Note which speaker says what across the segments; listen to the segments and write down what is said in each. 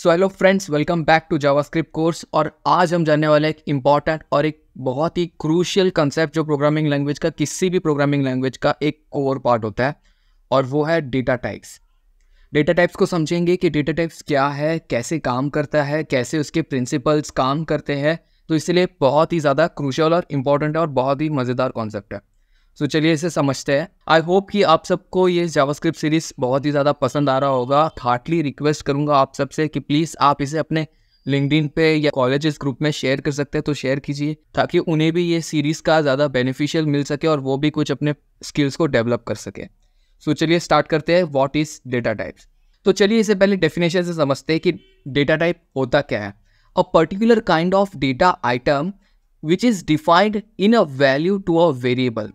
Speaker 1: so hello friends welcome back to JavaScript course और आज हम जानने वाले एक इम्पॉर्टेंट और एक बहुत ही क्रूशियल कंसेप्ट जो प्रोग्रामिंग लैंग्वेज का किसी भी प्रोग्रामिंग लैंग्वेज का एक कोर पार्ट होता है और वो है डेटा टाइप्स डेटा टाइप्स को समझेंगे कि डेटा टाइप्स क्या है कैसे काम करता है कैसे उसके प्रिंसिपल्स काम करते हैं तो इसलिए बहुत ही ज़्यादा क्रूशल और इम्पॉर्टेंट और बहुत ही मज़ेदार कॉन्सेप्ट है तो चलिए इसे समझते हैं आई होप कि आप सबको ये जावास्क्रिप्ट सीरीज़ बहुत ही ज़्यादा पसंद आ रहा होगा हार्टली रिक्वेस्ट करूँगा आप सबसे कि प्लीज़ आप इसे अपने लिंकडिन पे या कॉलेज ग्रुप में शेयर कर सकते हैं तो शेयर कीजिए ताकि उन्हें भी ये सीरीज़ का ज़्यादा बेनिफिशियल मिल सके और वो भी कुछ अपने स्किल्स को डेवलप कर सके सो so, चलिए स्टार्ट करते हैं वॉट इज़ डेटा टाइप्स तो चलिए इसे पहले डेफिनेशन से समझते हैं कि डेटा टाइप होता क्या है a particular kind of data item which is defined in a value to a variable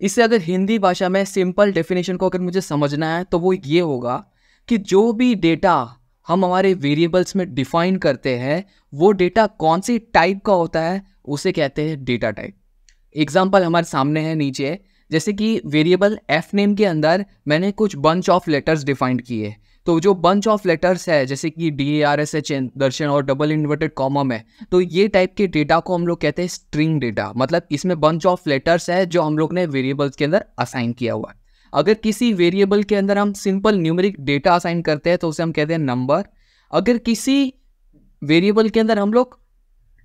Speaker 1: इससे अगर हिंदी भाषा में सिंपल डेफिनेशन को अगर मुझे समझना है तो वो ये होगा कि जो भी डेटा हम हमारे वेरिएबल्स में डिफाइन करते हैं वो डेटा कौन सी टाइप का होता है उसे कहते हैं डेटा टाइप एग्जाम्पल हमारे सामने है नीचे जैसे कि वेरिएबल एफ नेम के अंदर मैंने कुछ बंच ऑफ लेटर्स डिफाइंड किए तो जो बंच ऑफ लेटर्स है जैसे कि D A R S H N Darshan और डबल इन्वर्टेड कॉमा में तो ये टाइप के डेटा को हम लोग कहते हैं स्ट्रिंग डेटा मतलब इसमें बंच ऑफ लेटर्स है जो हम लोग ने वेरिएबल्स के अंदर असाइन किया हुआ है अगर किसी वेरिएबल के अंदर हम सिंपल न्यूमेरिक डेटा असाइन करते हैं तो उसे हम कहते हैं नंबर अगर किसी वेरिएबल के अंदर हम लोग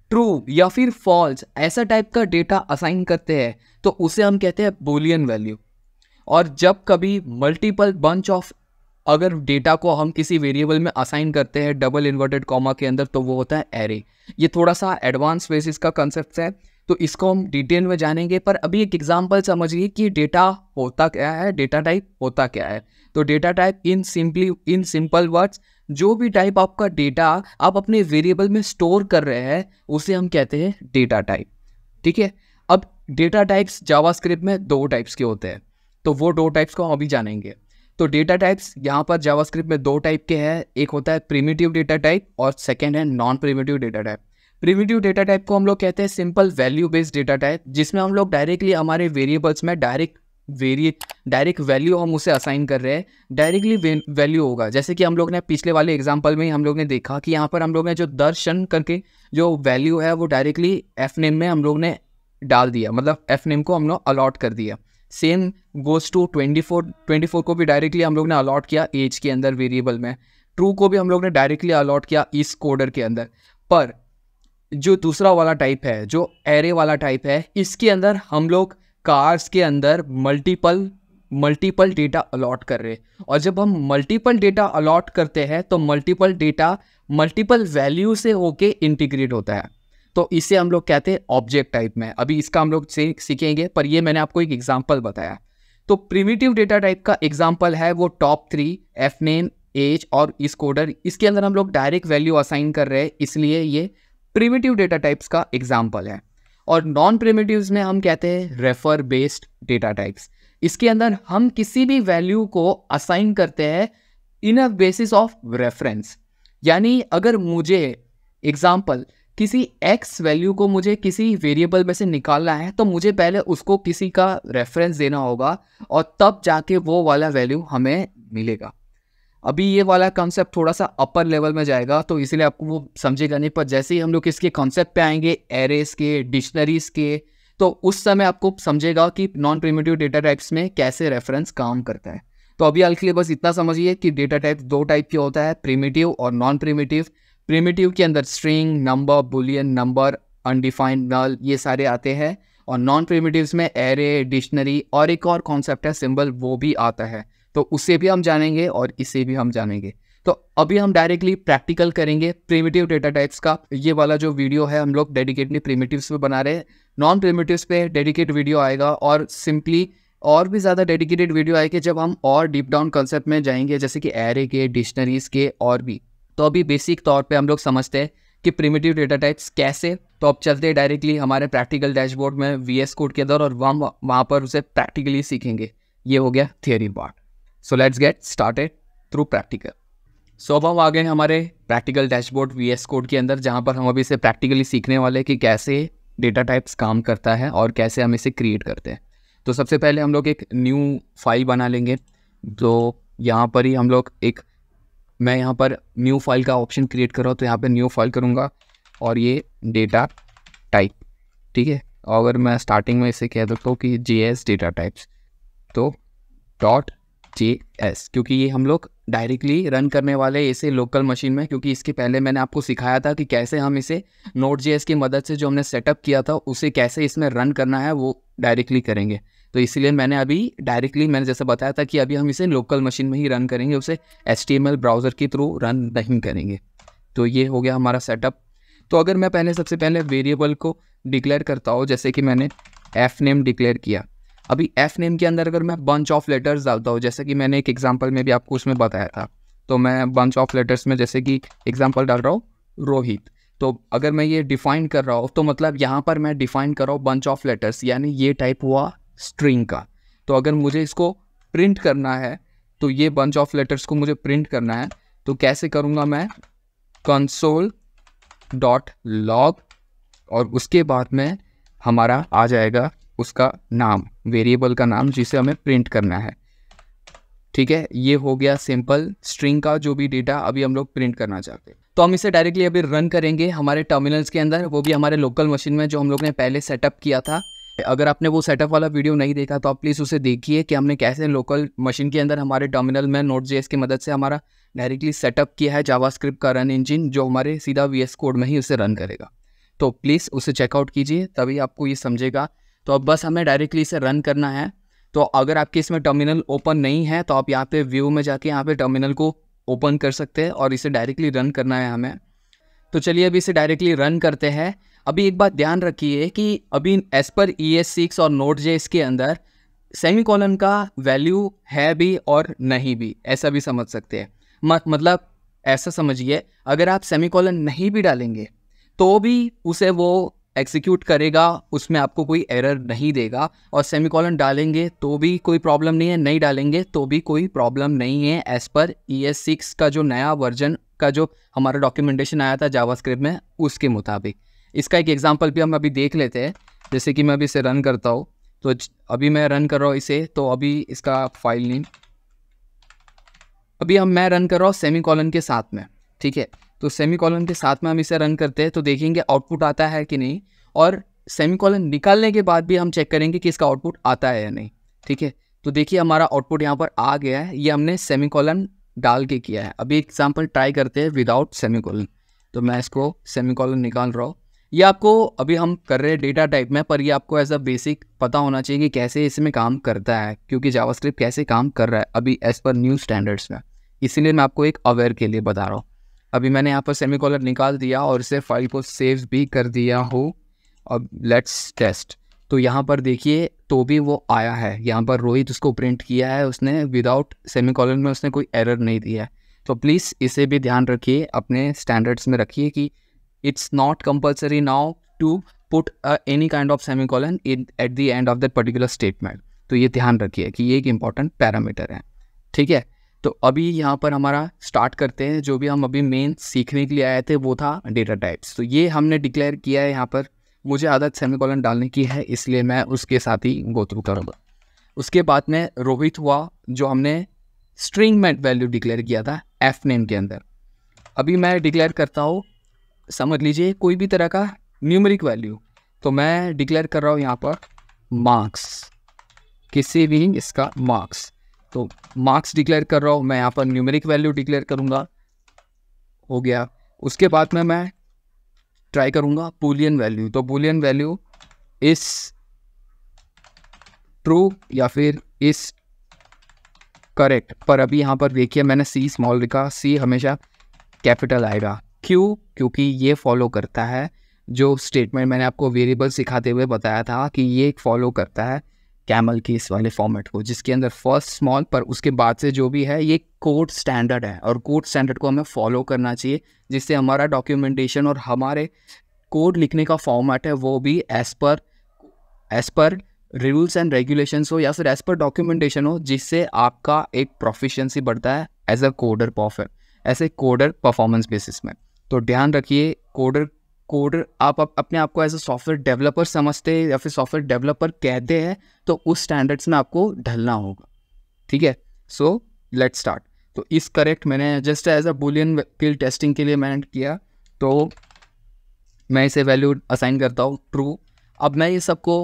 Speaker 1: ट्रू या फिर फॉल्स ऐसा टाइप का डेटा असाइन करते हैं तो उसे हम कहते हैं बोलियन वैल्यू और जब कभी मल्टीपल बंच ऑफ अगर डेटा को हम किसी वेरिएबल में असाइन करते हैं डबल इन्वर्टेड कॉमा के अंदर तो वो होता है एरे ये थोड़ा सा एडवांस बेसिस का कंसेप्ट है तो इसको हम डिटेल में जानेंगे पर अभी एक एग्जाम्पल समझिए कि डेटा होता क्या है डेटा टाइप होता क्या है तो data type in simply in simple words जो भी टाइप आपका डेटा आप अपने वेरिएबल में स्टोर कर रहे हैं उसे हम कहते हैं डेटा टाइप ठीक है अब डेटा टाइप्स जावास्क्रिप्ट में दो टाइप्स के होते हैं तो वो दो टाइप्स को हम अभी जानेंगे तो डेटा टाइप्स यहाँ पर जावास्क्रिप्ट में दो टाइप के हैं एक होता है प्रीमेटिव डेटा टाइप और सेकेंड है non primitive data type primitive data type को हम लोग कहते हैं simple value based data type जिसमें हम लोग डायरेक्टली हमारे वेरिएबल्स में डायरेक्ट वेरिए डायरेक्ट वैल्यू हम उसे असाइन कर रहे हैं डायरेक्टली वैल्यू होगा जैसे कि हम लोग ने पिछले वाले एग्जाम्पल में ही हम लोग ने देखा कि यहाँ पर हम लोग ने जो दर्शन करके जो वैल्यू है वो डायरेक्टली एफ नेम में हम लोग ने डाल दिया मतलब एफ नेम को हम लोग अलॉट कर दिया सेम गोज टू 24 24 को भी डायरेक्टली हम लोग ने अलॉट किया एज के अंदर वेरिएबल में ट्रू को भी हम लोग ने डायरेक्टली अलॉट किया इस कोडर के अंदर पर जो दूसरा वाला टाइप है जो एरे वाला टाइप है इसके अंदर हम लोग कार्स के अंदर मल्टीपल मल्टीपल डेटा अलॉट कर रहे और जब हम मल्टीपल डेटा अलॉट करते हैं तो मल्टीपल डेटा मल्टीपल वैल्यू से होके इंटीग्रेट होता है तो इसे हम लोग कहते हैं ऑब्जेक्ट टाइप में अभी इसका हम लोग सीखेंगे पर ये मैंने आपको एक एग्जाम्पल बताया तो प्रिमिटिव डेटा टाइप का एग्जाम्पल है वो top three F name age और इस कोडर इसके अंदर हम लोग डायरेक्ट वैल्यू असाइन कर रहे हैं इसलिए ये प्रिमिटिव डेटा टाइप्स का एग्जाम्पल है और नॉन प्रिमेटिव में हम कहते हैं रेफर बेस्ड डेटा टाइप्स इसके अंदर हम किसी भी वैल्यू को असाइन करते हैं in a basis of reference यानी अगर मुझे एग्जाम्पल किसी एक्स वैल्यू को मुझे किसी वेरिएबल में से निकालना है तो मुझे पहले उसको किसी का रेफरेंस देना होगा और तब जाके वो वाला वैल्यू हमें मिलेगा अभी ये वाला कॉन्सेप्ट थोड़ा सा अपर लेवल में जाएगा तो इसलिए आपको वो समझेगा नहीं पर जैसे ही हम लोग इसके कॉन्सेप्ट पे आएंगे एरेस के डिक्शनरीज के तो उस समय आपको समझेगा कि नॉन प्रिमेटिव डेटा टाइप्स में कैसे रेफरेंस काम करता है तो अभी हाल के लिए बस इतना समझिए कि डेटा टाइप दो टाइप के होता है प्रीमेटिव और नॉन प्रीमेटिव प्रिमिटिव के अंदर string number boolean number undefined null ये सारे आते हैं और नॉन प्रिमेटिव्स में एरे डिक्शनरी और एक और कॉन्सेप्ट है सिंबल वो भी आता है तो उसे भी हम जानेंगे और इसे भी हम जानेंगे तो अभी हम डायरेक्टली प्रैक्टिकल करेंगे प्रिमिटिव डेटा टाइप्स का ये वाला जो वीडियो है हम लोग डेडिकेटली प्रिमिटिव्स पे बना रहे हैं नॉन प्रिमिटिव्स पे डेडिकेट वीडियो आएगा और सिंपली और भी ज़्यादा डेडिकेटेड वीडियो आएगी जब हम और डीप डाउन कॉन्सेप्ट में जाएंगे जैसे कि एरे के डिक्शनरीज के और भी तो अभी बेसिक तौर पे हम लोग समझते हैं कि प्रिमिटिव डेटा टाइप्स कैसे तो अब चलते हैं डायरेक्टली हमारे प्रैक्टिकल डैशबोर्ड में वी एस कोड के अंदर और वहाँ वहाँ पर उसे प्रैक्टिकली सीखेंगे ये हो गया theory part so let's get started through practical so अब हम आ गए हमारे practical dashboard V S code के अंदर जहाँ पर हम अभी इसे प्रैक्टिकली सीखने वाले कि कैसे डेटा टाइप्स काम करता है और कैसे हम इसे क्रिएट करते हैं तो सबसे पहले हम लोग एक न्यू फाइल बना लेंगे तो यहाँ पर ही हम लोग एक मैं यहाँ पर न्यू फाइल का ऑप्शन क्रिएट कर रहा हूँ तो यहाँ पर न्यू फाइल करूँगा और ये डेटा टाइप ठीक है अगर मैं स्टार्टिंग में इसे कह देता हूँ कि जे एस डेटा टाइप्स तो डॉट जे एस क्योंकि ये हम लोग डायरेक्टली रन करने वाले इसे लोकल मशीन में क्योंकि इसके पहले मैंने आपको सिखाया था कि कैसे हम इसे नोट जे की मदद से जो हमने सेटअप किया था उसे कैसे इसमें रन करना है वो डायरेक्टली करेंगे तो इसीलिए मैंने अभी डायरेक्टली मैंने जैसे बताया था कि अभी हम इसे लोकल मशीन में ही रन करेंगे उसे एस ब्राउज़र के थ्रू रन नहीं करेंगे तो ये हो गया हमारा सेटअप तो अगर मैं पहले सबसे पहले वेरिएबल को डिक्लेयर करता हूँ जैसे कि मैंने एफ नेम डिक्लेयर किया अभी एफ नेम के अंदर अगर मैं बंच ऑफ लेटर्स डालता हूँ जैसे कि मैंने एक एग्जाम्पल में भी आपको उसमें बताया था तो मैं बंच ऑफ लेटर्स में जैसे कि एग्जाम्पल डाल रहा हूँ रोहित तो अगर मैं ये डिफाइन कर रहा हूँ तो मतलब यहाँ पर मैं डिफाइन कर रहा हूँ बंच ऑफ लेटर्स यानी ये टाइप हुआ स्ट्रिंग का तो अगर मुझे इसको प्रिंट करना है तो ये बंच ऑफ लेटर्स को मुझे प्रिंट करना है तो कैसे करूँगा मैं कंसोल डॉट लॉग और उसके बाद में हमारा आ जाएगा उसका नाम वेरिएबल का नाम जिसे हमें प्रिंट करना है ठीक है ये हो गया सिंपल स्ट्रिंग का जो भी डेटा अभी हम लोग प्रिंट करना चाहते हैं तो हम इसे डायरेक्टली अभी रन करेंगे हमारे टर्मिनल्स के अंदर वो भी हमारे लोकल मशीन में जो हम लोग ने पहले सेटअप किया था अगर आपने वो सेटअप वाला वीडियो नहीं देखा तो आप प्लीज़ उसे देखिए कि हमने कैसे लोकल मशीन के अंदर हमारे टर्मिनल में नोट जेस की मदद से हमारा डायरेक्टली सेटअप किया है जावास्क्रिप्ट का रन इंजिन जो हमारे सीधा वी कोड में ही उसे रन करेगा तो प्लीज़ उसे चेकआउट कीजिए तभी आपको ये समझेगा तो अब बस हमें डायरेक्टली इसे रन करना है तो अगर आपके इसमें टर्मिनल ओपन नहीं है तो आप यहाँ पे व्यू में जाके यहाँ पे टर्मिनल को ओपन कर सकते हैं और इसे डायरेक्टली रन करना है हमें तो चलिए अभी इसे डायरेक्टली रन करते हैं अभी एक बात ध्यान रखिए कि अभी as per E S six और नोट जे के अंदर सेमी कॉलन का वैल्यू है भी और नहीं भी ऐसा भी समझ सकते हैं मतलब ऐसा समझिए अगर आप सेमी कॉलन नहीं भी डालेंगे तो भी उसे वो एक्जीक्यूट करेगा उसमें आपको कोई एरर नहीं देगा और सेमी कॉलन डालेंगे तो भी कोई प्रॉब्लम नहीं है नहीं डालेंगे तो भी कोई प्रॉब्लम नहीं है as per E S six का जो नया वर्जन का जो हमारा डॉक्यूमेंटेशन आया था जावास्क्रिप्ट में उसके मुताबिक इसका एक एग्जाम्पल भी हम अभी देख लेते हैं जैसे कि मैं अभी इसे रन करता हूँ तो अभी मैं रन कर रहा हूँ इसे तो अभी इसका फाइल नेम अभी हम मैं रन कर रहा हूँ सेमी कॉलन के साथ में ठीक है तो सेमी कॉलन के साथ में हम इसे रन करते हैं तो देखेंगे आउटपुट आता है कि नहीं और सेमी कॉलन निकालने के बाद भी हम चेक करेंगे कि इसका आउटपुट आता है या नहीं ठीक है तो देखिए हमारा आउटपुट यहाँ पर आ गया है ये हमने सेमी कॉलन डाल के किया है अभी एग्जाम्पल ट्राई करते हैं विदाउट सेमी कॉलन तो मैं इसको सेमी कॉलन निकाल रहा हूँ ये आपको अभी हम कर रहे हैं डेटा टाइप में पर ये आपको एज अ बेसिक पता होना चाहिए कि कैसे इसमें काम करता है क्योंकि जावास्क्रिप्ट कैसे काम कर रहा है अभी एज़ पर न्यू स्टैंडर्ड्स में इसीलिए मैं आपको एक अवेयर के लिए बता रहा हूँ अभी मैंने यहाँ पर सेमी कॉलर निकाल दिया और इसे फाइल को सेव भी कर दिया हो अब लेट्स टेस्ट तो यहाँ पर देखिए तो भी वो आया है यहाँ पर रोहित उसको प्रिंट किया है उसने विदाउट सेमी कॉलर में उसने कोई एरर नहीं दिया है तो प्लीज़ इसे भी ध्यान रखिए अपने स्टैंडर्ड्स में रखिए कि it's not compulsory now to put uh, any kind of semicolon in at the end of that particular statement तो ये ध्यान रखिए कि ये एक इम्पॉर्टेंट पैरामीटर है ठीक है तो अभी यहाँ पर हमारा स्टार्ट करते हैं जो भी हम अभी मेन सीखने के लिए आए थे वो था डेटा टाइप्स तो ये हमने डिक्लेयर किया है यहाँ पर मुझे आदत सेमिकॉलन डालने की है इसलिए मैं उसके साथ ही गो थ्रू करूँगा उसके बाद में रोहित हुआ जो हमने स्ट्रिंग में वैल्यू डिक्लेयर किया था एफ नेम के अंदर अभी मैं डिक्लेयर करता हूँ समझ लीजिए कोई भी तरह का न्यूमरिक वैल्यू तो मैं डिक्लेयर कर रहा हूँ यहाँ पर मार्क्स किसी भी इसका मार्क्स तो मार्क्स डिक्लेयर कर रहा हूँ मैं यहाँ पर न्यूमेरिक वैल्यू डिक्लेयर करूँगा हो गया उसके बाद में मैं ट्राई करूँगा बुलियन वैल्यू तो बुलियन वैल्यू इस ट्रू या फिर इस करेक्ट पर अभी यहाँ पर देखिए मैंने सी स्मॉल लिखा सी हमेशा कैपिटल आएगा क्यों क्योंकि ये फॉलो करता है जो स्टेटमेंट मैंने आपको वेरिएबल सिखाते हुए बताया था कि ये एक फॉलो करता है कैमल के इस वाले फॉर्मेट को जिसके अंदर फर्स्ट स्मॉल पर उसके बाद से जो भी है ये कोड स्टैंडर्ड है और कोड स्टैंडर्ड को हमें फॉलो करना चाहिए जिससे हमारा डॉक्यूमेंटेशन और हमारे कोड लिखने का फॉर्मेट है वो भी as per as per rules and regulations हो या फिर एज़ पर डॉक्यूमेंटेशन हो जिससे आपका एक प्रोफिशेंसी बढ़ता है एज अ कोडर परफेक्ट ऐसे कोडर परफॉर्मेंस बेसिस में तो ध्यान रखिए कोडर कोडर आप अपने आप को एज अ सॉफ्टवेयर डेवलपर समझते हैं या फिर सॉफ्टवेयर डेवलपर कहते हैं तो उस स्टैंडर्ड्स में आपको ढलना होगा ठीक है सो लेट स्टार्ट तो इस करेक्ट मैंने जस्ट एज अ बुलियन किल टेस्टिंग के लिए मैंने किया तो मैं इसे वैल्यू असाइन करता हूँ ट्रू अब मैं ये सबको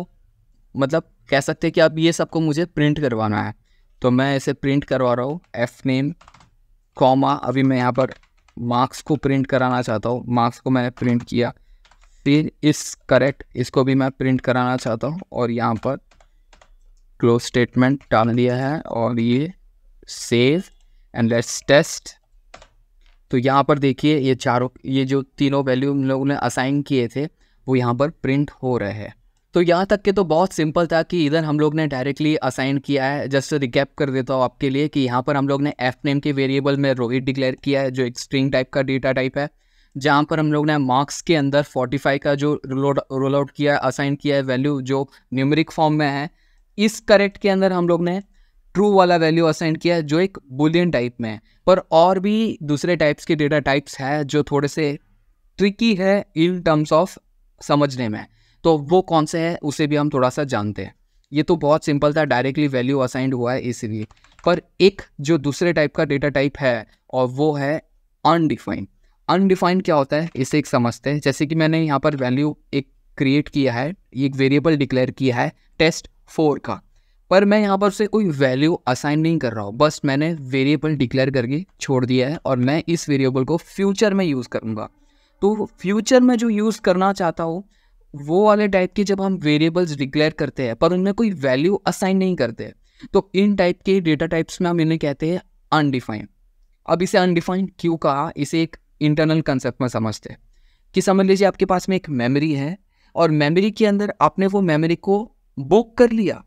Speaker 1: मतलब कह सकते हैं कि अब ये सबको मुझे प्रिंट करवाना है तो मैं इसे प्रिंट करवा रहा हूँ एफ नेम कॉमा अभी मैं यहाँ पर मार्क्स को प्रिंट कराना चाहता हूँ मार्क्स को मैंने प्रिंट किया फिर इस करेक्ट इसको भी मैं प्रिंट कराना चाहता हूँ और यहाँ पर क्लोज स्टेटमेंट डाल दिया है और ये सेव एंड लेट्स टेस्ट तो यहाँ पर देखिए ये चारों ये जो तीनों वैल्यू हम लोगों ने असाइन किए थे वो यहाँ पर प्रिंट हो रहे हैं तो यहाँ तक के तो बहुत सिंपल था कि इधर हम लोग ने डायरेक्टली असाइन किया है जस्ट रिकैप कर देता हूँ आपके लिए कि यहाँ पर हम लोग ने एफ नेम के वेरिएबल में रोहित डिक्लेयर किया है जो एक स्ट्रिंग टाइप का डेटा टाइप है जहाँ पर हम लोग ने मार्क्स के अंदर 45 का जो रोल आउट किया है असाइन किया है वैल्यू जो न्यूमरिक फॉर्म में है इस करेक्ट के अंदर हम लोग ने ट्रू वाला वैल्यू असाइन किया है जो एक बुलियन टाइप में है पर और भी दूसरे टाइप्स के डेटा टाइप्स हैं जो थोड़े से ट्रिकी है इन टर्म्स ऑफ समझने में तो वो कौन से है उसे भी हम थोड़ा सा जानते हैं ये तो बहुत सिंपल था डायरेक्टली वैल्यू असाइंड हुआ है इसलिए पर एक जो दूसरे टाइप का डेटा टाइप है और वो है अनडिफाइंड अनडिफाइंड क्या होता है इसे एक समझते हैं जैसे कि मैंने यहाँ पर वैल्यू एक क्रिएट किया है एक वेरिएबल डिक्लेयर किया है टेस्ट फोर का पर मैं यहाँ पर से कोई वैल्यू असाइन नहीं कर रहा हूँ बस मैंने वेरिएबल डिक्लेयर करके छोड़ दिया है और मैं इस वेरिएबल को फ्यूचर में यूज़ करूँगा तो फ्यूचर में जो यूज़ करना चाहता हूँ वो वाले टाइप के जब हम वेरिएबल्स डिक्लेयर करते हैं पर उनमें कोई वैल्यू असाइन नहीं करते तो इन टाइप के डेटा टाइप्स में हम इन्हें कहते हैं अनडिफाइंड अब इसे अनडिफाइंड क्यों कहा इसे एक इंटरनल कंसेप्ट में समझते हैं कि समझ लीजिए आपके पास में एक मेमोरी है और मेमोरी के अंदर आपने वो मेमोरी को बुक कर लिया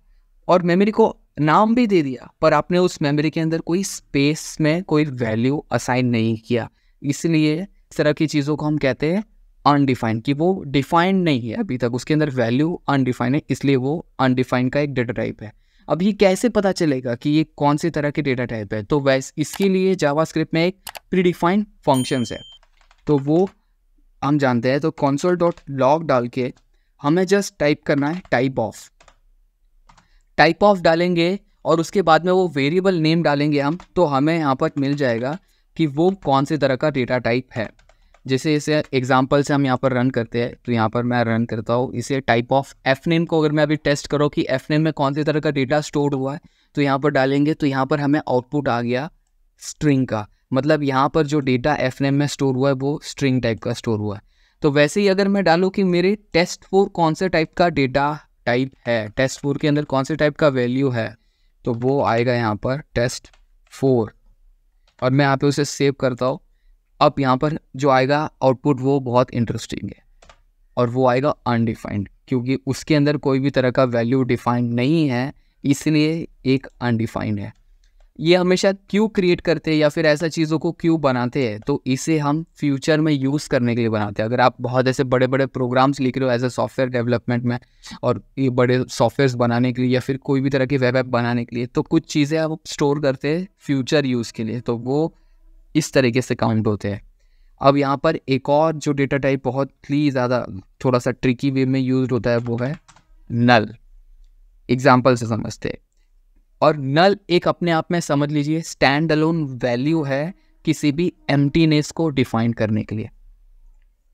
Speaker 1: और मेमोरी को नाम भी दे दिया पर आपने उस मेमोरी के अंदर कोई स्पेस में कोई वैल्यू असाइन नहीं किया इसलिए इस तरह की चीज़ों को हम कहते हैं अनडिफाइंड कि वो डिफाइंड नहीं है अभी तक उसके अंदर वैल्यू अनडिफाइंड है इसलिए वो अनडिफाइंड का एक डेटा टाइप है अब ये कैसे पता चलेगा कि ये कौन से तरह के डेटा टाइप है तो वैस इसके लिए जावास्क्रिप्ट में एक प्रीडिफाइंड फंक्शंस है तो वो हम जानते हैं तो कॉन्सोल डॉट लॉग डाल के हमें जस्ट टाइप करना है टाइप ऑफ टाइप ऑफ डालेंगे और उसके बाद में वो वेरिएबल नेम डालेंगे हम तो हमें यहाँ पर मिल जाएगा कि वो कौन से तरह का डेटा टाइप है जैसे इसे एग्जाम्पल से हम यहाँ पर रन करते हैं तो यहाँ पर मैं रन करता हूँ इसे टाइप ऑफ एफ नेम को अगर मैं अभी टेस्ट करो कि एफ नेम में कौन से तरह का डेटा स्टोर हुआ है तो यहाँ पर डालेंगे तो यहाँ पर हमें आउटपुट आ गया स्ट्रिंग का मतलब यहाँ पर जो डेटा एफ नेम में स्टोर हुआ है वो स्ट्रिंग टाइप का स्टोर हुआ है तो वैसे ही अगर मैं डालूँ कि मेरे टेस्ट फोर कौन से टाइप का डेटा टाइप है टेस्ट फोर के अंदर कौन से टाइप का वैल्यू है तो वो आएगा यहाँ पर टेस्ट फोर और मैं यहाँ पे उसे सेव करता हूँ अब यहाँ पर जो आएगा आउटपुट वो बहुत इंटरेस्टिंग है और वो आएगा अनडिफाइंड क्योंकि उसके अंदर कोई भी तरह का वैल्यू डिफाइंड नहीं है इसलिए एक अनडिफाइंड है ये हमेशा क्यों क्रिएट करते हैं या फिर ऐसा चीज़ों को क्यों बनाते हैं तो इसे हम फ्यूचर में यूज़ करने के लिए बनाते हैं अगर आप बहुत ऐसे बड़े बड़े प्रोग्राम्स लिख रहे हो एज ए सॉफ्टवेयर डेवलपमेंट में और ये बड़े सॉफ्टवेयर्स बनाने के लिए या फिर कोई भी तरह की वेब ऐप बनाने के लिए तो कुछ चीज़ें आप स्टोर करते हैं फ्यूचर यूज़ के लिए तो वो इस तरीके से काउंट होते हैं अब यहाँ पर एक और जो डेटा टाइप बहुत ही ज़्यादा थोड़ा सा ट्रिकी वे में यूज होता है वो है नल एग्जाम्पल से समझते हैं और नल एक अपने आप में समझ लीजिए स्टैंड अलोन वैल्यू है किसी भी एम्प्टीनेस को डिफाइन करने के लिए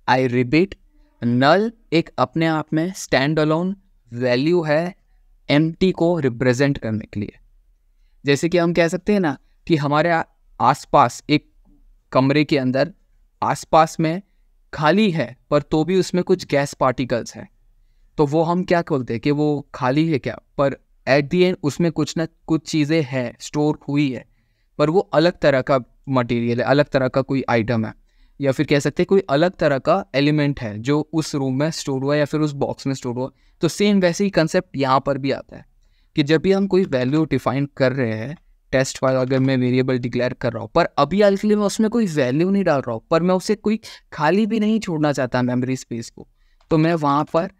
Speaker 1: आई रिपीट नल एक अपने आप में स्टैंड अलोन वैल्यू है एम्प्टी को रिप्रेजेंट करने के लिए जैसे कि हम कह सकते हैं ना कि हमारे आसपास एक कमरे के अंदर आसपास में खाली है पर तो भी उसमें कुछ गैस पार्टिकल्स हैं तो वो हम क्या बोलते हैं कि वो खाली है क्या पर एट दी एंड उसमें कुछ ना कुछ चीज़ें हैं स्टोर हुई है पर वो अलग तरह का मटेरियल है अलग तरह का कोई आइटम है या फिर कह सकते हैं कोई अलग तरह का एलिमेंट है जो उस रूम में स्टोर हुआ या फिर उस बॉक्स में स्टोर हुआ तो सेम वैसे ही कंसेप्ट यहाँ पर भी आता है कि जब भी हम कोई वैल्यू डिफाइन कर रहे हैं टेस्ट वाला अगर मैं वेरिएबल डिक्लेयर कर रहा हूँ पर अभी आज के लिए मैं उसमें कोई वैल्यू नहीं डाल रहा हूँ पर मैं उसे कोई खाली भी नहीं छोड़ना चाहता मेमोरी स्पेस को तो मैं वहाँ पर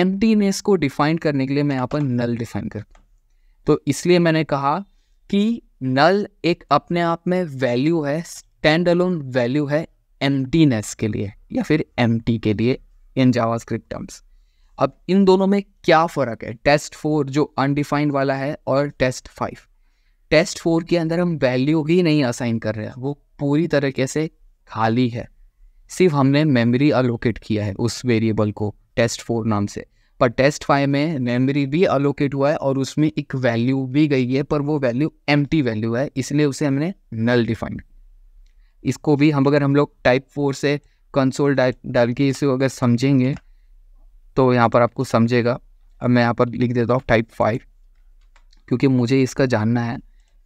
Speaker 1: एम को डिफाइन करने के लिए मैं यहाँ पर नल डिफाइन करता हूँ तो इसलिए मैंने कहा कि नल एक अपने आप में वैल्यू है स्टैंड अलोन वैल्यू है एम के लिए या फिर एम के लिए इन जावास्क्रिप्ट टर्म्स अब इन दोनों में क्या फ़र्क है टेस्ट फोर जो अनडिफाइंड वाला है और टेस्ट फाइव टेस्ट फोर के अंदर हम वैल्यू ही नहीं असाइन कर रहे हैं वो पूरी तरीके से खाली है सिर्फ हमने मेमोरी अलोकेट किया है उस वेरिएबल को टेस्ट फोर नाम से पर टेस्ट फाइव में मेमोरी भी अलोकेट हुआ है और उसमें एक वैल्यू भी गई है पर वो वैल्यू एम वैल्यू है इसलिए उसे हमने नल डिफाइन इसको भी हम अगर हम लोग टाइप फोर से कंसोल डाल के इसे अगर समझेंगे तो यहाँ पर आपको समझेगा अब मैं यहाँ पर लिख देता हूँ टाइप फाइव क्योंकि मुझे इसका जानना है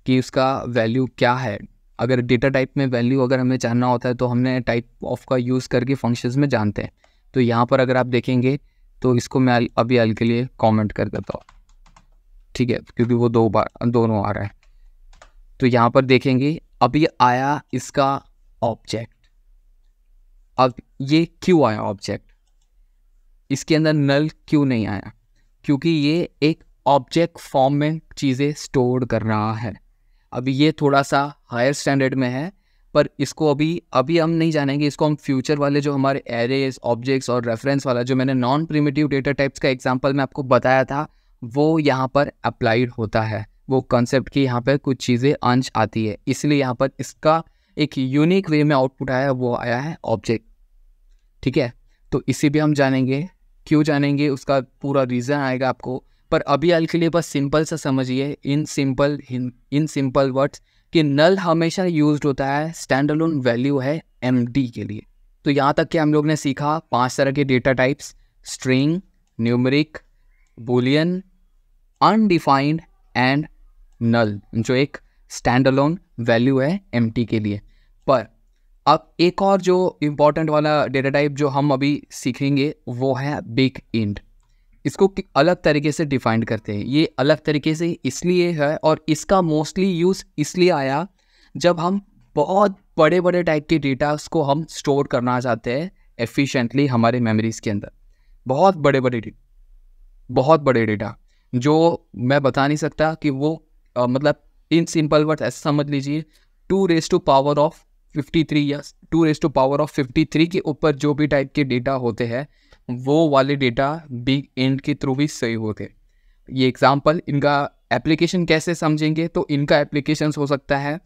Speaker 1: कि उसका वैल्यू क्या है अगर डेटा टाइप में वैल्यू अगर हमें जानना होता है तो हमने टाइप ऑफ का यूज़ करके फंक्शंस में जानते हैं तो यहाँ पर अगर आप देखेंगे तो इसको मैं अभी एल के लिए कमेंट कर देता हूँ ठीक है क्योंकि वो दो बार दोनों आ रहा है तो यहाँ पर देखेंगे अभी आया इसका ऑब्जेक्ट अब ये क्यों आया ऑब्जेक्ट इसके अंदर नल क्यों नहीं आया क्योंकि ये एक ऑब्जेक्ट फॉर्म में चीज़ें स्टोर कर रहा है अभी ये थोड़ा सा हायर स्टैंडर्ड में है पर इसको अभी अभी हम नहीं जानेंगे इसको हम फ्यूचर वाले जो हमारे एरेज ऑब्जेक्ट्स और रेफरेंस वाला जो मैंने नॉन प्रिमेटिव डेटा टाइप्स का एग्जाम्पल मैं आपको बताया था वो यहाँ पर अप्लाइड होता है वो कॉन्सेप्ट की यहाँ पर कुछ चीज़ें अंश आती है इसलिए यहाँ पर इसका एक यूनिक वे में आउटपुट आया वो आया है ऑब्जेक्ट ठीक है तो इसी भी हम जानेंगे क्यों जानेंगे उसका पूरा रीज़न आएगा आपको पर अभी हाल के लिए बस सिंपल सा समझिए in simple in simple words कि नल हमेशा यूज होता है स्टैंड अलोन वैल्यू है एम के लिए तो यहाँ तक कि हम लोग ने सीखा पांच तरह के data types string numeric boolean undefined and null जो एक स्टैंड अलोन वैल्यू है एम के लिए पर अब एक और जो इम्पोर्टेंट वाला डेटा टाइप जो हम अभी सीखेंगे वो है बिग इंड इसको अलग तरीके से डिफाइंड करते हैं ये अलग तरीके से इसलिए है और इसका मोस्टली यूज़ इसलिए आया जब हम बहुत बड़े बड़े टाइप के डेटास को हम स्टोर करना चाहते हैं एफिशिएंटली हमारे मेमोरीज़ के अंदर बहुत बड़े बड़े डेटा बहुत बड़े डेटा जो मैं बता नहीं सकता कि वो आ, मतलब इन सिंपल वर्ड ऐसा समझ लीजिए two raise to power of 53 या two raise to power of 53 के ऊपर जो भी टाइप के डेटा होते हैं वो वाले डेटा बिग एंड के थ्रू भी सही होते ये एग्ज़ाम्पल इनका एप्लीकेशन कैसे समझेंगे तो इनका एप्लीकेशन हो सकता है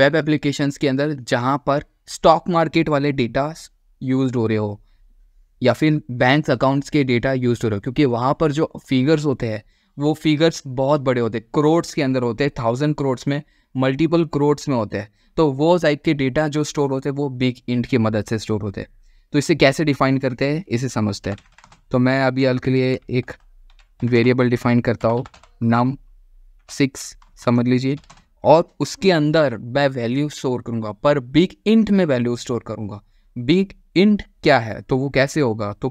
Speaker 1: वेब एप्लीकेशंस के अंदर जहाँ पर स्टॉक मार्केट वाले डेटा यूज हो रहे हो या फिर बैंक अकाउंट्स के डेटा यूज हो रहे हो क्योंकि वहाँ पर जो फिगर्स होते हैं वो फिगर्स बहुत बड़े होते हैं करोड्स के अंदर होते हैं थाउजेंड करोड्स में मल्टीपल करोड्स में होते हैं तो वो टाइप के डेटा जो स्टोर होते हैं वो बिग इंट की मदद से स्टोर होते हैं तो इसे कैसे डिफाइन करते हैं इसे समझते हैं तो मैं अभी अल के लिए एक वेरिएबल डिफाइन करता हूँ नम सिक्स समझ लीजिए और उसके अंदर मैं वैल्यू स्टोर करूँगा पर बिग इंट में वैल्यू स्टोर करूँगा बिग इंट क्या है तो वो कैसे होगा तो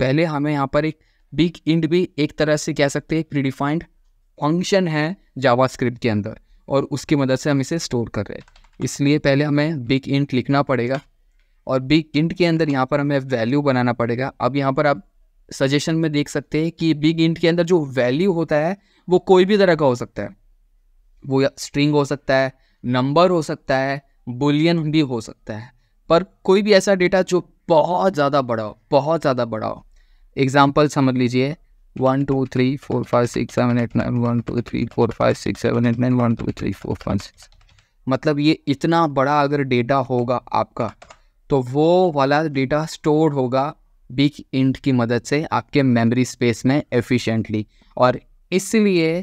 Speaker 1: पहले हमें यहाँ पर एक बिग इंट भी एक तरह से कह सकते हैं प्रीडिफाइंड फंक्शन है जावास्क्रिप्ट के अंदर और उसकी मदद से हम इसे स्टोर कर रहे हैं इसलिए पहले हमें बिग इंट लिखना पड़ेगा और बी गिंट के अंदर यहाँ पर हमें वैल्यू बनाना पड़ेगा अब यहाँ पर आप सजेशन में देख सकते हैं कि बिग इंट के अंदर जो वैल्यू होता है वो कोई भी तरह का हो सकता है वो स्ट्रिंग हो सकता है नंबर हो सकता है बुलियन भी हो सकता है पर कोई भी ऐसा डेटा जो बहुत ज़्यादा बड़ा हो बहुत ज़्यादा बड़ा हो एग्जाम्पल समझ लीजिए one two three four five six seven eight nine one two three four five six seven eight nine one two three four five six मतलब ये इतना बड़ा अगर डेटा होगा आपका तो वो वाला डेटा स्टोर होगा बिग इंट की मदद से आपके मेमोरी स्पेस में एफिशिएंटली और इसलिए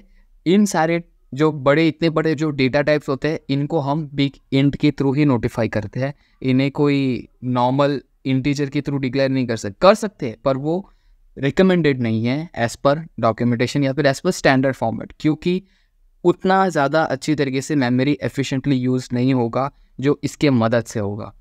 Speaker 1: इन सारे जो बड़े इतने बड़े जो डेटा टाइप्स होते हैं इनको हम बिग इंट के थ्रू ही नोटिफाई करते हैं इन्हें कोई नॉर्मल इंटीजर के थ्रू डिक्लेयर नहीं कर सकते कर सकते हैं पर वो रिकमेंडेड नहीं है एज़ पर डॉक्यूमेंटेशन या फिर एज़ पर स्टैंडर्ड फॉर्मेट क्योंकि उतना ज़्यादा अच्छी तरीके से मेमोरी एफिशिएंटली यूज़ नहीं होगा जो इसके मदद से होगा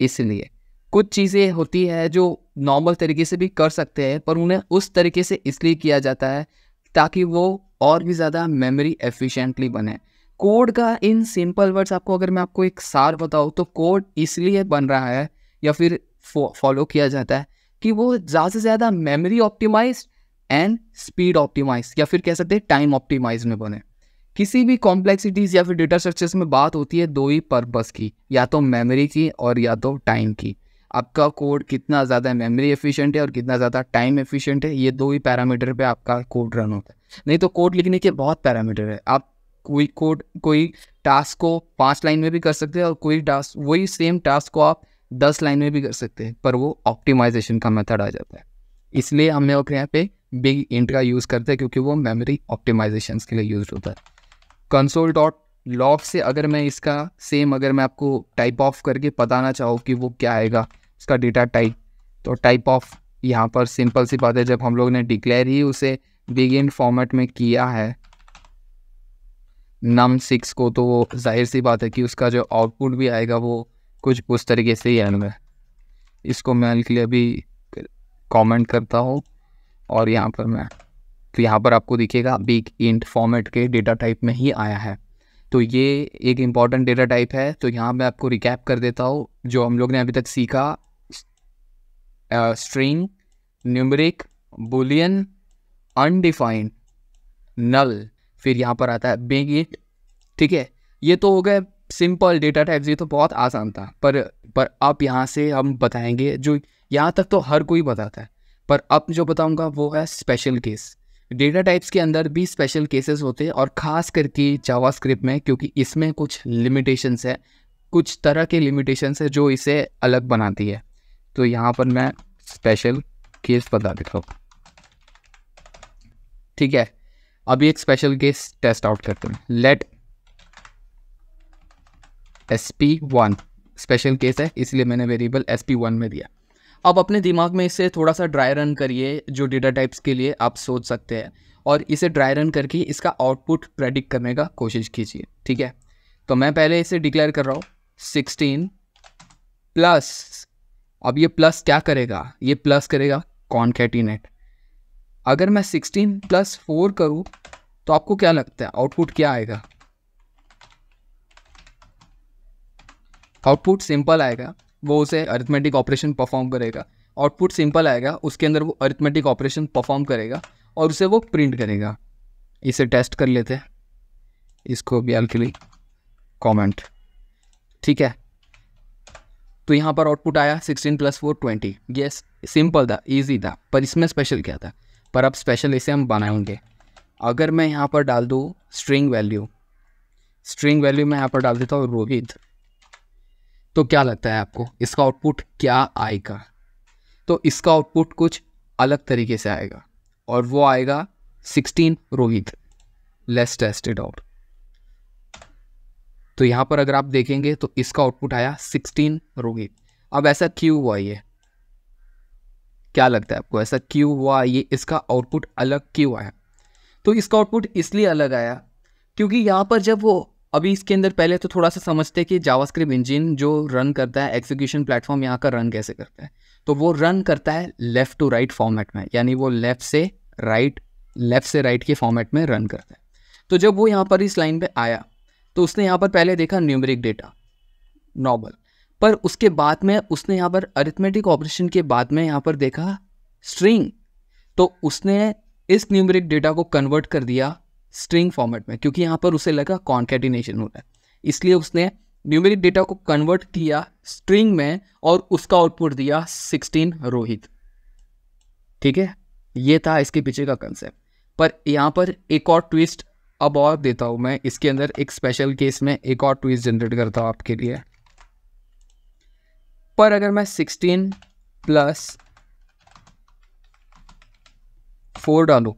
Speaker 1: इसलिए कुछ चीज़ें होती है जो नॉर्मल तरीके से भी कर सकते हैं पर उन्हें उस तरीके से इसलिए किया जाता है ताकि वो और भी ज़्यादा मेमोरी एफिशिएंटली बने कोड का इन सिंपल वर्ड्स आपको अगर मैं आपको एक सार बताऊँ तो कोड इसलिए बन रहा है या फिर फॉलो किया जाता है कि वो ज़्यादा से ज़्यादा memory optimize and speed optimize या फिर कह सकते हैं टाइम ऑप्टिमाइज में बने किसी भी कॉम्प्लेक्सिटीज या फिर डेटा स्ट्रक्चर्स में बात होती है दो ही पर्पस की या तो मेमोरी की और या तो टाइम की आपका कोड कितना ज़्यादा मेमोरी एफिशिएंट है और कितना ज़्यादा टाइम एफिशिएंट है ये दो ही पैरामीटर पे आपका कोड रन होता है नहीं तो कोड लिखने के बहुत पैरामीटर है आप कोई कोड कोई टास्क को पाँच लाइन में भी कर सकते हैं और कोई टास्क वही सेम टास्क को आप दस लाइन में भी कर सकते हैं पर वो ऑप्टिमाइजेशन का मेथड आ जाता है इसलिए हम लोग यहाँ पे बिग इंट का यूज़ करते हैं क्योंकि वो मेमोरी ऑप्टिमाइजेशन के लिए यूज होता है कंसोल डॉट लॉग से अगर मैं इसका सेम अगर मैं आपको टाइप ऑफ करके बताना चाहूँ कि वो क्या आएगा इसका डेटा टाइप तो टाइप ऑफ यहाँ पर सिंपल सी बात है जब हम लोग ने डिक्लेयर ही उसे बिगिन फॉर्मेट में किया है नम सिक्स को तो वो जाहिर सी बात है कि उसका जो आउटपुट भी आएगा वो कुछ उस तरीके से ही आएगा इसको मैं के लिए अभी कमेंट करता हूँ और यहाँ पर मैं तो यहाँ पर आपको दिखेगा बिग इंट फॉर्मेट के डेटा टाइप में ही आया है तो ये एक इम्पॉर्टेंट डेटा टाइप है तो यहाँ मैं आपको रिकैप कर देता हूँ जो हम लोग ने अभी तक सीखा string numeric boolean undefined null फिर यहाँ पर आता है बिग इंट ठीक है ये तो हो गए सिंपल डेटा टाइप्स ये तो बहुत आसान था पर पर अब यहाँ से हम बताएंगे जो यहाँ तक तो हर कोई बताता है पर अब जो बताऊँगा वो है स्पेशल केस डेटा टाइप्स के अंदर भी स्पेशल केसेस होते हैं और ख़ास करके जावास्क्रिप्ट में क्योंकि इसमें कुछ लिमिटेशंस है कुछ तरह के लिमिटेशंस है जो इसे अलग बनाती है तो यहाँ पर मैं स्पेशल केस बता देता हूँ ठीक है अभी एक स्पेशल केस टेस्ट आउट करते हैं let S P one special case है इसलिए मैंने वेरिएबल एस पी वन में दिया अब अपने दिमाग में इसे थोड़ा सा ड्राई रन करिए जो डेटा टाइप्स के लिए आप सोच सकते हैं और इसे ड्राई रन करके इसका आउटपुट प्रेडिक्ट करने का कोशिश कीजिए ठीक है तो मैं पहले इसे डिक्लेयर कर रहा हूँ सिक्सटीन प्लस अब ये प्लस क्या करेगा ये प्लस करेगा कॉन्केटिनेट अगर मैं सिक्सटीन प्लस फोर करूँ तो आपको क्या लगता है आउटपुट क्या आएगा आउटपुट सिंपल आएगा वो उसे अरिथमेटिक ऑपरेशन परफॉर्म करेगा आउटपुट सिंपल आएगा उसके अंदर वो अरिथमेटिक ऑपरेशन परफॉर्म करेगा और उसे वो प्रिंट करेगा इसे टेस्ट कर लेते हैं इसको भी अल्कली कॉमेंट ठीक है तो यहाँ पर आउटपुट आया सिक्सटीन प्लस फोर ट्वेंटी ये सिंपल था ईजी था पर इसमें स्पेशल क्या था पर अब स्पेशल इसे हम बनाएंगे अगर मैं यहाँ पर डाल दूँ स्ट्रिंग वैल्यू स्ट्रिंग वैल्यू मैं यहाँ पर डाल देता हूँ रोहित तो क्या लगता है आपको इसका आउटपुट क्या आएगा तो इसका आउटपुट कुछ अलग तरीके से आएगा और वो आएगा sixteen Rohit less tested out तो यहाँ पर अगर आप देखेंगे तो इसका आउटपुट आया सिक्सटीन रोहित अब ऐसा क्यों हुआ ये क्या लगता है आपको ऐसा क्यों हुआ ये इसका आउटपुट अलग क्यों आया तो इसका आउटपुट इसलिए अलग आया क्योंकि यहाँ पर जब वो अभी इसके अंदर पहले तो थोड़ा सा समझते हैं कि जावास्क्रिप्ट इंजिन जो रन करता है एग्जीक्यूशन प्लेटफॉर्म यहाँ का रन कैसे करता है तो वो रन करता है लेफ़्ट टू राइट फॉर्मेट में यानी वो लेफ़्ट से राइट लेफ़्ट से राइट के फॉर्मेट में रन करता है तो जब वो यहाँ पर इस लाइन पर आया तो उसने यहाँ पर पहले देखा न्यूमरिक डेटा नॉबल पर उसके बाद में उसने यहाँ पर अरिथमेटिक ऑपरेशन के बाद में यहाँ पर देखा स्ट्रिंग तो उसने इस न्यूमरिक डेटा को कन्वर्ट कर दिया स्ट्रिंग फॉर्मेट में क्योंकि यहाँ पर उसे लगा कॉन्केटिनेशन हो रहा है इसलिए उसने न्यूमेरिक डेटा को कन्वर्ट किया स्ट्रिंग में और उसका आउटपुट दिया 16 रोहित ठीक है ये था इसके पीछे का कंसेप्ट पर यहाँ पर एक और ट्विस्ट अब और देता हूँ मैं इसके अंदर एक स्पेशल केस में एक और ट्विस्ट जनरेट करता हूँ आपके लिए पर अगर मैं 16 प्लस फोर डालू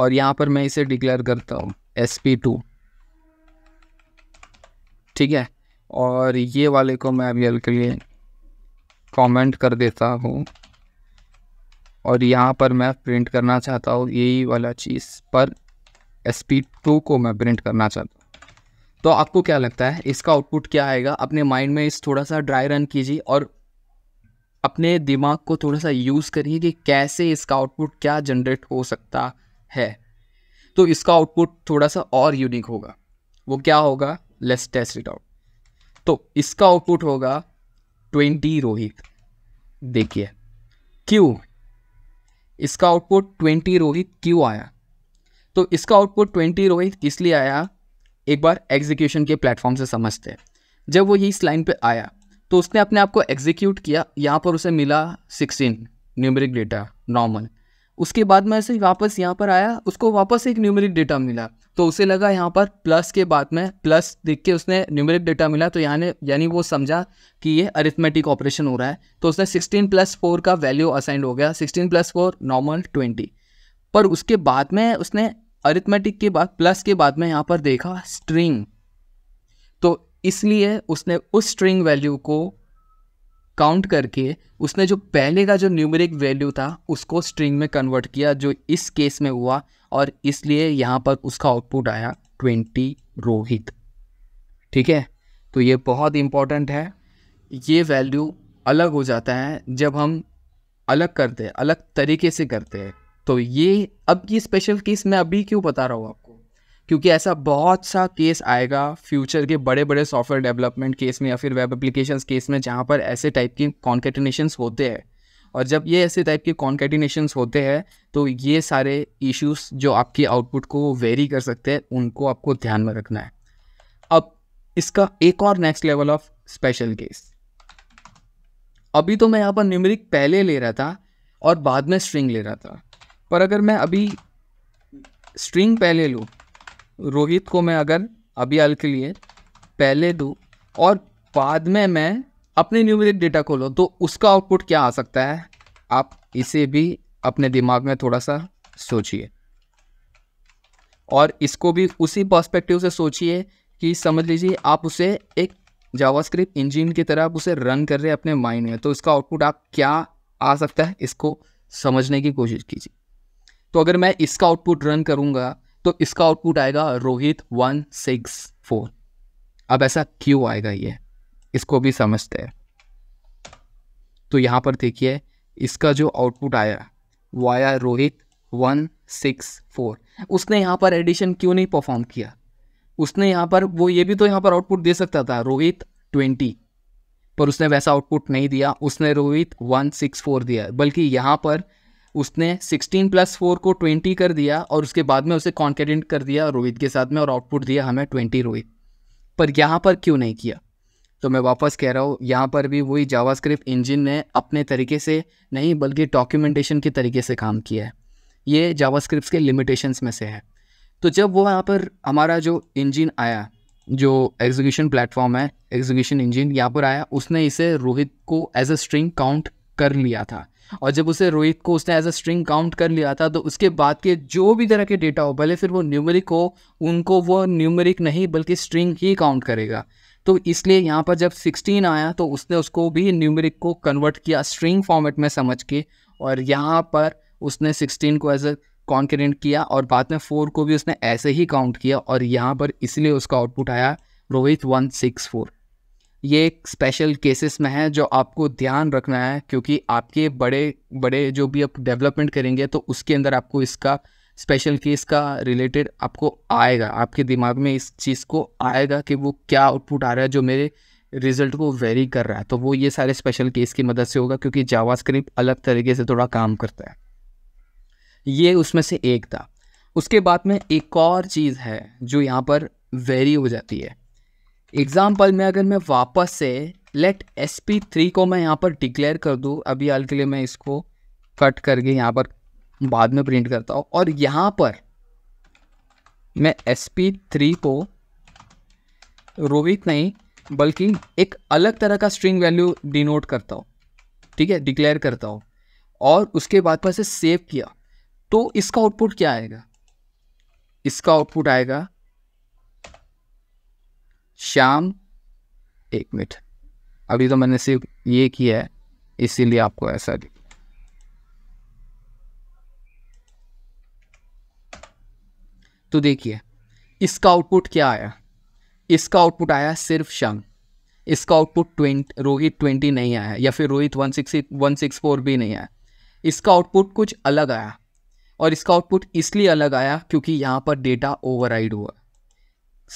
Speaker 1: और यहाँ पर मैं इसे डिक्लेयर करता हूँ एस पी टू ठीक है और ये वाले को मैं अभी के लिए कमेंट कर देता हूँ और यहाँ पर मैं प्रिंट करना चाहता हूँ यही वाला चीज़ पर एस पी टू को मैं प्रिंट करना चाहता हूँ तो आपको क्या लगता है इसका आउटपुट क्या आएगा अपने माइंड में इस थोड़ा सा ड्राई रन कीजिए और अपने दिमाग को थोड़ा सा यूज़ करिए कि कैसे इसका आउटपुट क्या जनरेट हो सकता है तो इसका आउटपुट थोड़ा सा और यूनिक होगा वो क्या होगा लेस टेस्ट इट आउट तो इसका आउटपुट होगा ट्वेंटी रोहित देखिए क्यों इसका आउटपुट ट्वेंटी रोहित क्यों आया तो इसका आउटपुट ट्वेंटी रोहित किस लिए आया एक बार एग्जीक्यूशन के प्लेटफॉर्म से समझते हैं जब वो इस लाइन पे आया तो उसने अपने आप को एग्जीक्यूट किया यहाँ पर उसे मिला सिक्सटीन न्यूमरिक डेटा नॉर्मल उसके बाद मैं ऐसे वापस यहाँ पर आया उसको वापस एक न्यूमेरिक डेटा मिला तो उसे लगा यहाँ पर प्लस के बाद में प्लस देख के उसने न्यूमेरिक डेटा मिला तो यहाँ यानी वो समझा कि ये अरिथमेटिक ऑपरेशन हो रहा है तो उसने 16 प्लस फोर का वैल्यू असाइन हो गया 16 प्लस फोर नॉर्मल 20 पर उसके बाद में उसने अरिथमेटिक के बाद प्लस के बाद में यहाँ पर देखा स्ट्रिंग तो इसलिए उसने उस स्ट्रिंग वैल्यू को काउंट करके उसने जो पहले का जो न्यूमेरिक वैल्यू था उसको स्ट्रिंग में कन्वर्ट किया जो इस केस में हुआ और इसलिए यहाँ पर उसका आउटपुट आया ट्वेंटी रोहित ठीक है तो ये बहुत इम्पॉर्टेंट है ये वैल्यू अलग हो जाता है जब हम अलग करते हैं अलग तरीके से करते हैं तो ये अब ये स्पेशल केस मैं अभी क्यों बता रहा हूँ आपको क्योंकि ऐसा बहुत सा केस आएगा फ्यूचर के बड़े बड़े सॉफ्टवेयर डेवलपमेंट केस में या फिर वेब एप्लीकेशन केस में जहाँ पर ऐसे टाइप के कॉन्केटिनेशन होते हैं और जब ये ऐसे टाइप के कॉन्केटिनेशन होते हैं तो ये सारे इश्यूज जो आपकी आउटपुट को वेरी कर सकते हैं उनको आपको ध्यान में रखना है अब इसका एक और next level of special case अभी तो मैं यहाँ पर निमरिक पहले ले रहा था और बाद में स्ट्रिंग ले रहा था पर अगर मैं अभी स्ट्रिंग पहले लूँ रोहित को मैं अगर अभी हाल के लिए पहले दूँ और बाद में मैं अपने न्यूमेरिक डेटा खोलो तो उसका आउटपुट क्या आ सकता है आप इसे भी अपने दिमाग में थोड़ा सा सोचिए और इसको भी उसी पर्सपेक्टिव से सोचिए कि समझ लीजिए आप उसे एक जावास्क्रिप्ट इंजन की तरह आप उसे रन कर रहे हैं अपने माइंड में तो इसका आउटपुट आप क्या आ सकता है इसको समझने की कोशिश कीजिए तो अगर मैं इसका आउटपुट रन करूँगा तो इसका आउटपुट आएगा रोहित वन सिक्स फोर अब ऐसा क्यों आएगा ये इसको भी समझते हैं तो यहाँ पर देखिए इसका जो आउटपुट आया वो आया रोहित वन सिक्स फोर उसने यहाँ पर एडिशन क्यों नहीं परफॉर्म किया उसने यहाँ पर वो ये भी तो यहाँ पर आउटपुट दे सकता था रोहित ट्वेंटी पर उसने वैसा आउटपुट नहीं दिया उसने रोहित वन सिक्स फोर दिया बल्कि यहाँ पर उसने 16 प्लस फोर को 20 कर दिया और उसके बाद में उसे कॉन्केडेंट कर दिया रोहित के साथ में और आउटपुट दिया हमें 20 रोहित पर यहाँ पर क्यों नहीं किया तो मैं वापस कह रहा हूँ यहाँ पर भी वही जावास्क्रिप्ट इंजन ने अपने तरीके से नहीं बल्कि डॉक्यूमेंटेशन के तरीके से काम किया है ये जावास्क्रिप्ट के लिमिटेशंस में से है तो जब वो यहाँ पर हमारा जो इंजन आया जो एग्जीक्यूशन प्लेटफॉर्म है एग्जीक्यूशन इंजन यहाँ पर आया उसने इसे रोहित को एज अ स्ट्रिंग काउंट कर लिया था और जब उसे रोहित को उसने एज अ स्ट्रिंग काउंट कर लिया था तो उसके बाद के जो भी तरह के डेटा हो भले फिर वो न्यूमरिक हो उनको वो न्यूमरिक नहीं बल्कि स्ट्रिंग ही काउंट करेगा तो इसलिए यहाँ पर जब 16 आया तो उसने उसको भी न्यूमरिक को कन्वर्ट किया स्ट्रिंग फॉर्मेट में समझ के और यहाँ पर उसने 16 को एज अ कॉन्करेंट किया और बाद में फोर को भी उसने ऐसे ही काउंट किया और यहाँ पर इसलिए उसका आउटपुट आया रोहित वन सिक्स फोर ये एक स्पेशल केसेस में है जो आपको ध्यान रखना है क्योंकि आपके बड़े बड़े जो भी आप डेवलपमेंट करेंगे तो उसके अंदर आपको इसका स्पेशल केस का रिलेटेड आपको आएगा आपके दिमाग में इस चीज़ को आएगा कि वो क्या आउटपुट आ रहा है जो मेरे रिजल्ट को वेरी कर रहा है तो वो ये सारे स्पेशल केस की मदद से होगा क्योंकि जावास्क्रिप्ट अलग तरीके से थोड़ा काम करता है ये उसमें से एक था उसके बाद में एक और चीज़ है जो यहाँ पर वेरी हो जाती है एग्ज़ाम्पल में अगर मैं वापस से लेट एस पी थ्री को मैं यहाँ पर डिक्लेयर कर दूँ अभी हाल के लिए मैं इसको कट करके यहाँ पर बाद में प्रिंट करता हूँ और यहाँ पर मैं एस पी थ्री को रोहित नहीं बल्कि एक अलग तरह का स्ट्रिंग वैल्यू डिनोट करता हूँ ठीक है डिक्लेयर करता हूँ और उसके बाद पर से सेव किया तो इसका आउटपुट क्या आएगा इसका आउटपुट आएगा शाम एक मिनट अभी तो मैंने सिर्फ ये किया है इसीलिए आपको ऐसा दिख तो देखिए इसका आउटपुट क्या आया इसका आउटपुट आया सिर्फ शाम इसका आउटपुट ट्वेंट रोहित ट्वेंटी नहीं आया या फिर Rohit one six one six four भी नहीं आया इसका आउटपुट कुछ अलग आया और इसका आउटपुट इसलिए अलग आया क्योंकि यहाँ पर डेटा ओवरराइड हुआ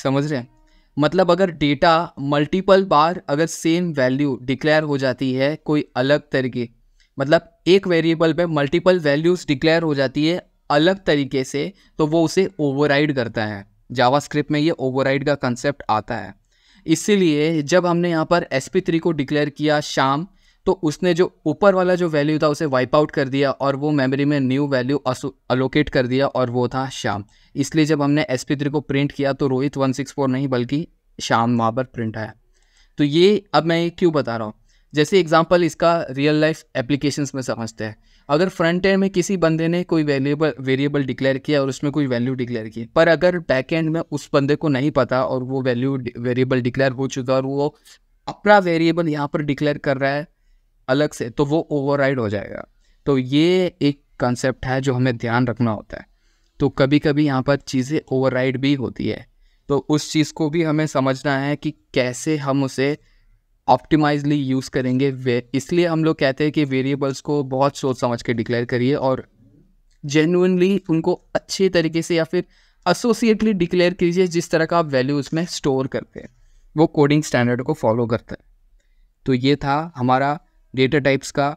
Speaker 1: समझ रहे हैं मतलब अगर डेटा मल्टीपल बार अगर सेम वैल्यू डिक्लेयर हो जाती है कोई अलग तरीके मतलब एक वेरिएबल पे मल्टीपल वैल्यूज़ डिक्लेयर हो जाती है अलग तरीके से तो वो उसे ओवरराइड करता है जावास्क्रिप्ट में ये ओवरराइड का कंसेप्ट आता है इसीलिए जब हमने यहाँ पर एस को डिक्लेयर किया शाम तो उसने जो ऊपर वाला जो वैल्यू था उसे वाइप आउट कर दिया और वो मेमोरी में न्यू वैल्यू अलोकेट कर दिया और वो था शाम इसलिए जब हमने एस पी थ्री को प्रिंट किया तो रोहित वन सिक्स फोर नहीं बल्कि शाम वहाँ पर प्रिंट आया तो ये अब मैं ये क्यों बता रहा हूँ जैसे एग्जाम्पल इसका रियल लाइफ एप्लीकेशंस में समझते हैं अगर फ्रंट एंड में किसी बंदे ने कोई वैल्यूबल वेरिएबल डिक्लेयर किया और उसमें कोई वैल्यू डिक्लेयर की पर अगर बैक एंड में उस बंदे को नहीं पता और वो वैल्यू वेरिएबल डिक्लेयर हो चुका और वो अपना वेरिएबल यहाँ पर डिक्लेयर कर रहा है अलग से तो वो ओवरराइड हो जाएगा तो ये एक कंसेप्ट है जो हमें ध्यान रखना होता है तो कभी कभी यहाँ पर चीज़ें ओवरराइड भी होती है तो उस चीज़ को भी हमें समझना है कि कैसे हम उसे ऑप्टिमाइजली यूज़ करेंगे इसलिए हम लोग कहते हैं कि वेरिएबल्स को बहुत सोच समझ के डिक्लेयर करिए और जेनुनली उनको अच्छे तरीके से या फिर एसोसिएटली डिक्लेयर कीजिए जिस तरह का आप वैल्यू उसमें स्टोर करते हैं वो कोडिंग स्टैंडर्ड को फॉलो करते हैं तो ये था हमारा डेटा टाइप्स का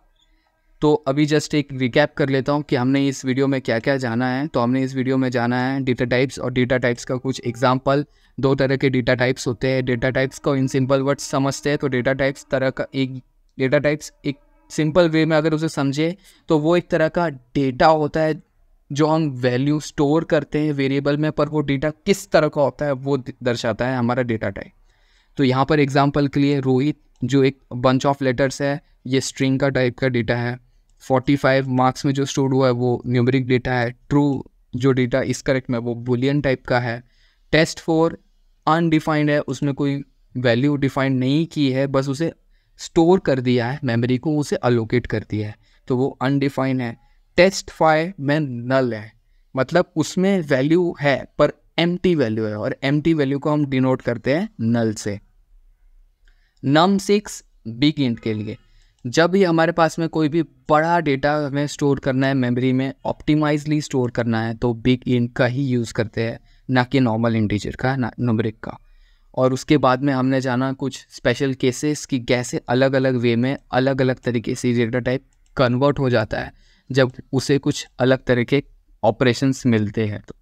Speaker 1: तो अभी जस्ट एक रिकैप कर लेता हूँ कि हमने इस वीडियो में क्या क्या जाना है तो हमने इस वीडियो में जाना है डेटा टाइप्स और डेटा टाइप्स का कुछ एग्जाम्पल दो तरह के डेटा टाइप्स होते हैं डेटा टाइप्स को इन सिंपल वर्ड्स समझते हैं तो डेटा टाइप्स तरह का एक डेटा टाइप्स एक सिंपल वे में अगर उसे समझे तो वो एक तरह का डेटा होता है जो हम वैल्यू स्टोर करते हैं वेरिएबल में पर वो डेटा किस तरह का होता है वो दर्शाता है हमारा डेटा टाइप तो यहाँ पर एग्जाम्पल के लिए रोहित जो एक बंच ऑफ लेटर्स है ये स्ट्रिंग का टाइप का डेटा है 45 मार्क्स में जो स्टोर हुआ है वो न्यूमेरिक डेटा है ट्रू जो डेटा इस करेक्ट में वो बुलियन टाइप का है टेस्ट फोर अनडिफाइंड है उसमें कोई वैल्यू डिफाइंड नहीं की है बस उसे स्टोर कर दिया है मेमोरी को उसे अलोकेट कर दिया है तो वो अनडिफाइंड है टेस्ट फाइव में नल है मतलब उसमें वैल्यू है पर एम वैल्यू है और एम वैल्यू को हम डिनोट करते हैं नल से नम सिक्स बिग इंट के लिए जब भी हमारे पास में कोई भी बड़ा डेटा हमें स्टोर करना है मेमोरी में ऑप्टिमाइजली स्टोर करना है तो बिग इंट का ही यूज़ करते हैं ना कि नॉर्मल इंटीजर का ना नंबरिक का और उसके बाद में हमने जाना कुछ स्पेशल केसेस कि कैसे अलग अलग वे में अलग अलग तरीके से डेटा टाइप कन्वर्ट हो जाता है जब उसे कुछ अलग तरह के ऑपरेशंस मिलते हैं तो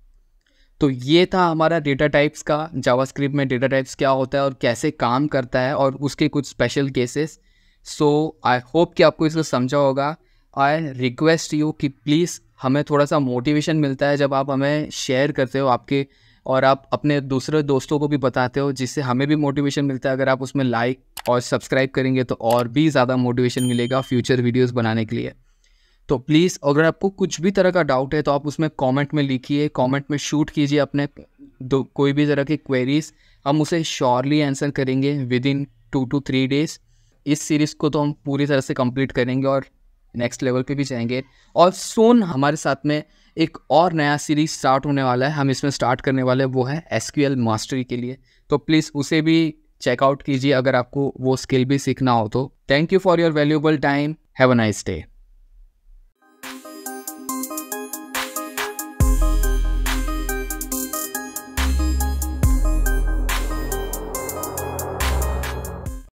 Speaker 1: तो ये था हमारा डेटा टाइप्स का जावास्क्रिप्ट में डेटा टाइप्स क्या होता है और कैसे काम करता है और उसके कुछ special cases so I hope कि आपको इसको समझा होगा आई रिक्वेस्ट यू कि प्लीज़ हमें थोड़ा सा मोटिवेशन मिलता है जब आप हमें शेयर करते हो आपके और आप अपने दूसरे दोस्तों को भी बताते हो जिससे हमें भी मोटिवेशन मिलता है अगर आप उसमें लाइक और सब्सक्राइब करेंगे तो और भी ज़्यादा मोटिवेशन मिलेगा फ्यूचर वीडियोज़ बनाने के लिए तो प्लीज़ अगर आपको कुछ भी तरह का डाउट है तो आप उसमें कमेंट में लिखिए कमेंट में शूट कीजिए अपने दो कोई भी तरह की क्वेरीज हम उसे श्योरली आंसर करेंगे within two to three days इस सीरीज़ को तो हम पूरी तरह से कंप्लीट करेंगे और नेक्स्ट लेवल पे भी जाएंगे और सोन हमारे साथ में एक और नया सीरीज स्टार्ट होने वाला है हम इसमें स्टार्ट करने वाले वो है एस मास्टरी के लिए तो प्लीज़ उसे भी चेकआउट कीजिए अगर आपको वो स्किल भी सीखना हो तो thank you for your valuable time have a nice day